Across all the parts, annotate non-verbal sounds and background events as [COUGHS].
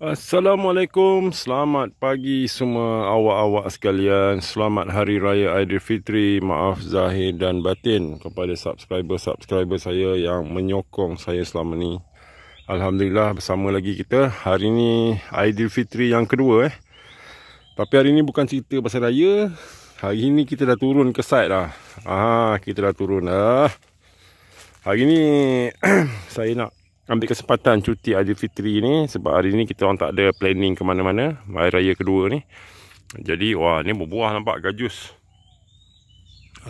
Assalamualaikum, selamat pagi semua awak-awak sekalian Selamat Hari Raya Aidilfitri Maaf Zahir dan Batin kepada subscriber-subscriber saya yang menyokong saya selama ni Alhamdulillah bersama lagi kita Hari ni Aidilfitri yang kedua eh Tapi hari ni bukan cerita pasal raya Hari ni kita dah turun ke site dah Ah, kita dah turun dah Hari ni [CLEARS THROAT] saya nak ambil kesempatan cuti Fitri ni sebab hari ni kita orang tak ada planning ke mana-mana hari raya kedua ni. Jadi wah ni berbuah nampak gajus.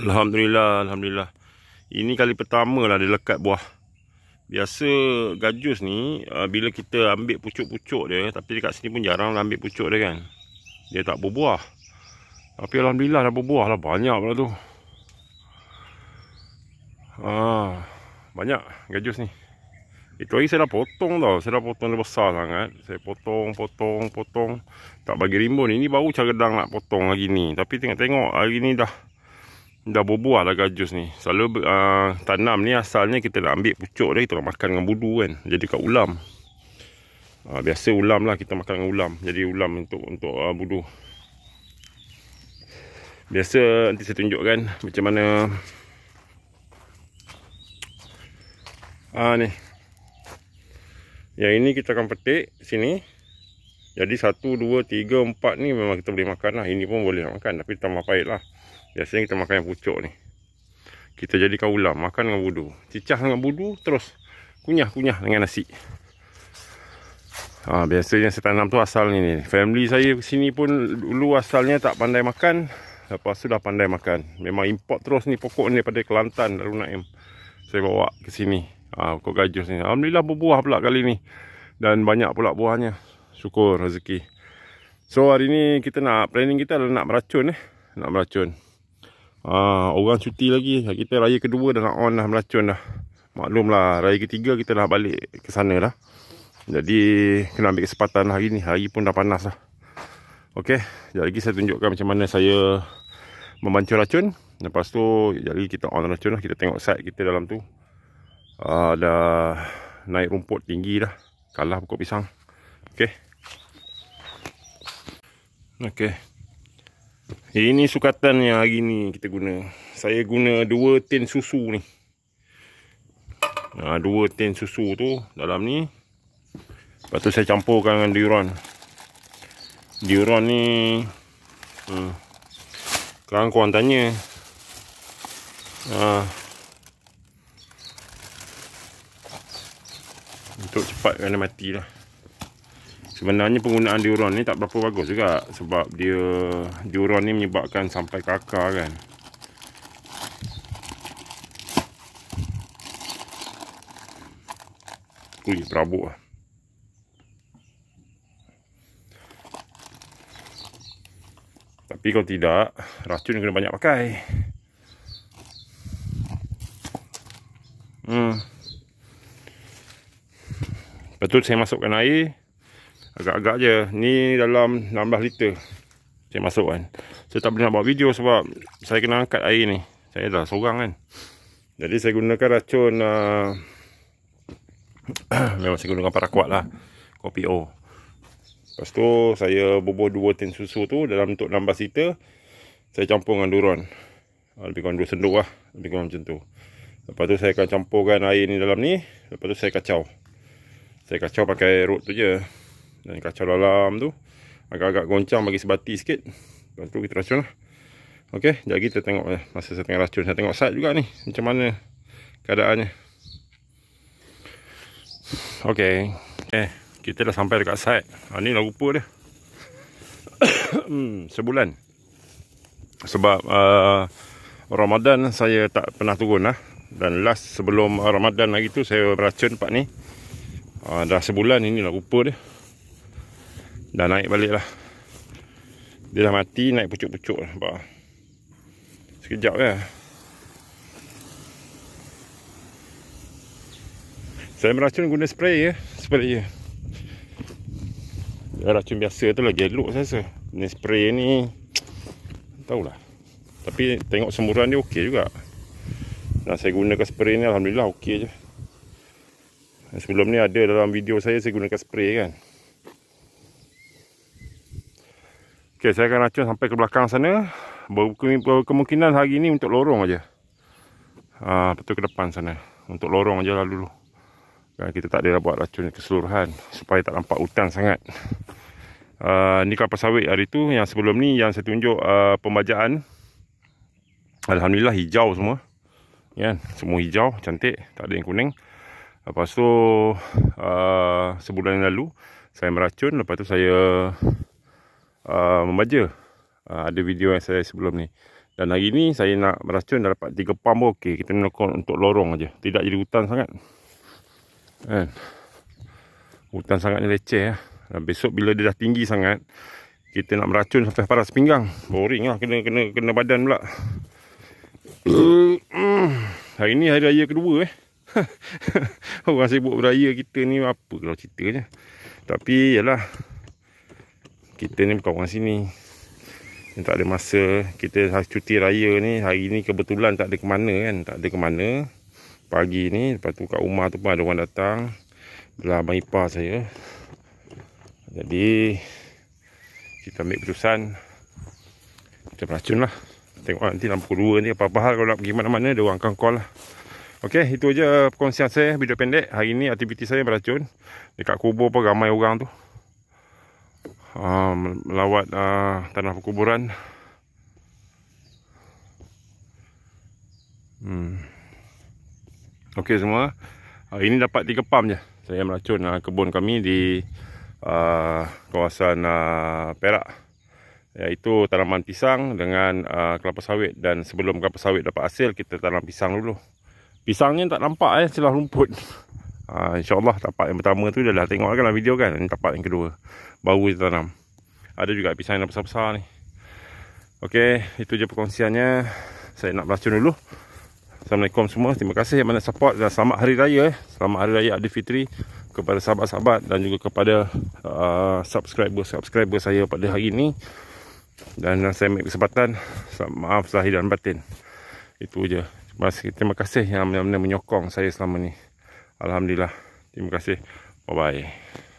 Alhamdulillah, alhamdulillah. Ini kali pertama lah dia lekat buah. Biasa gajus ni uh, bila kita ambil pucuk-pucuk dia tapi dekat sini pun jarang lah ambil pucuk dia kan. Dia tak berbuah. Tapi alhamdulillah dah berbuah lah banyak pula tu. Ah, banyak gajus ni. Itu lagi saya dah potong tau. Saya dah potong dia besar sangat. Saya potong, potong, potong. Tak bagi rimbun. Ini baru cagedang nak potong lagi ni. Tapi tengok-tengok hari ni dah dah berbuah lah gajus ni. Selalu uh, tanam ni asalnya kita nak ambil pucuk dia. Kita nak makan dengan budu kan. Jadi kat ulam. Uh, biasa ulam lah kita makan dengan ulam. Jadi ulam untuk untuk uh, budu. Biasa nanti saya tunjukkan macam mana. Ah ni. Yang ini kita akan petik sini. Jadi satu dua tiga empat ni memang kita boleh makan lah. Ini pun boleh makan tapi tambah pahit lah. Biasanya kita makan yang pucuk ni. Kita jadi ulam. Makan dengan budu. Cicah dengan budu terus. Kunyah-kunyah dengan nasi. Ha, biasanya saya tanam tu asal ni ni. Family saya sini pun dulu asalnya tak pandai makan. Lepas tu dah pandai makan. Memang import terus ni pokok ni daripada Kelantan. Lalu nak saya bawa ke sini. Ah, pokok gajus ni. Alhamdulillah berbuah pula kali ni. Dan banyak pula buahnya. Syukur rezeki. So hari ni kita nak planning kita adalah nak meracun eh. Nak meracun. Ah, orang cuti lagi. Kita raya kedua dah nak on dah meracun dah. Maklumlah raya ketiga kita dah balik ke sana dah. Jadi kena ambil kesempatan hari ni. Hari pun dah panas lah. Okey, sekejap lagi saya tunjukkan macam mana saya memancur racun. Lepas tu, sekejap lagi kita on racun lah. Kita tengok side kita dalam tu uh, dah naik rumput tinggi dah kalah pokok pisang okey okey ini sukatan yang hari ni kita guna saya guna dua tin susu ni ha dua tin susu tu dalam ni lepas tu saya campurkan dengan diuron diuron ni hmm kan kau tanya ha untuk cepat, dia mati lah. Sebenarnya penggunaan diuron ni tak berapa bagus juga sebab dia diuron ni menyebabkan sampai kakar kan. Kuih terabuk lah. Tapi kalau tidak, racun kena banyak pakai. Hmm. Lepas tu saya masukkan air Agak-agak je Ni dalam 16 liter Saya masukkan Saya tak boleh nak buat video sebab Saya kena angkat air ni Saya dah seorang kan Jadi saya gunakan racun uh, [COUGHS] Memang saya gunakan parakuat lah Kopi O Lepas tu saya bubuh 2 tin susu tu Dalam untuk 16 liter Saya campur dengan duron ah, Lebih kurang 2 sendok lah Lebih kurang macam tu Lepas tu saya akan campurkan air ni dalam ni Lepas tu saya kacau saya kacau pakai road tu je Dan kacau dalam tu Agak-agak goncang bagi sebati sikit Lepas tu kita racun lah Ok, sekejap lagi kita tengok eh, Masa saya tengah racun, saya tengok side juga ni Macam mana keadaannya Ok Eh, kita dah sampai dekat side ha, Ni lah rupa dia [COUGHS] hmm, Sebulan Sebab uh, Ramadan saya tak pernah turun lah Dan last sebelum Ramadan lagi tu Saya racun pak ni Ha, dah sebulan ini lah rupa dia. Dah naik balik lah. Dia dah mati naik pucuk-pucuk lah. Nampak? Sekejap lah. Saya meracun guna spray ya. Spray ya. Dia racun biasa tu lagi elok saya rasa. Ni spray ni. Tahu lah. Tapi tengok semburan dia okey juga. Dan saya gunakan spray ni Alhamdulillah okey je. Eh, sebelum ni ada dalam video saya Saya gunakan spray kan Ok saya akan racun sampai ke belakang sana Kemungkinan hari ni untuk lorong aja. Ah, betul ke depan sana Untuk lorong aja lah dulu Dan ah, Kita tak ada buat racun keseluruhan Supaya tak nampak hutan sangat Uh, ni kapal sawit hari tu Yang sebelum ni yang saya tunjuk uh, pembajaan Alhamdulillah hijau semua yeah, kan? Semua hijau, cantik Tak ada yang kuning Lepas tu uh, sebulan yang lalu saya meracun lepas tu saya uh, membaja. Uh, ada video yang saya sebelum ni. Dan hari ni saya nak meracun dah dapat 3 pam okey. Kita nak untuk lorong aja. Tidak jadi hutan sangat. Kan. Hutan sangat ni leceh ya. Dan besok bila dia dah tinggi sangat kita nak meracun sampai paras pinggang. Boring lah. Kena, kena, kena badan pula. [COUGHS] Hmm, hari ni hari raya kedua eh. [LAUGHS] Orang sibuk beraya kita ni apa kalau cerita je. Tapi yalah. Kita ni bukan orang sini. Yang tak ada masa. Kita cuti raya ni. Hari ni kebetulan tak ada ke mana kan. Tak ada ke mana. Pagi ni. Lepas tu kat rumah tu pun ada orang datang. Belah Abang Ipah saya. Jadi. Kita ambil keputusan. Kita beracun lah. Tengok lah nanti lampu dua ni apa-apa hal. Kalau nak pergi mana-mana. Dia orang akan call lah. Okey, itu aja perkongsian saya video pendek. Hari ni aktiviti saya beracun dekat kubur pun ramai orang tu. Ah melawat uh, tanah perkuburan. Hmm. Okey semua. Hari ini dapat 3 pam je. Saya meracun uh, kebun kami di uh, kawasan uh, Perak iaitu tanaman pisang dengan uh, kelapa sawit dan sebelum kelapa sawit dapat hasil kita tanam pisang dulu. Pisangnya tak nampak eh celah rumput. Ha, [LAUGHS] InsyaAllah tapak yang pertama tu dah, dah tengok kan dalam video kan. Ini tapak yang kedua. Baru kita tanam. Ada juga pisang yang besar-besar ni. Okey, itu je perkongsiannya. Saya nak belacun dulu. Assalamualaikum semua. Terima kasih yang mana support dan selamat hari raya. Eh. Selamat hari raya Fitri kepada sahabat-sahabat dan juga kepada subscriber-subscriber ah, uh, saya pada hari ini. Dan saya ambil kesempatan. Maaf, sahih dan Batin. Itu je terima kasih yang benar-benar menyokong saya selama ni. Alhamdulillah. Terima kasih. Bye-bye.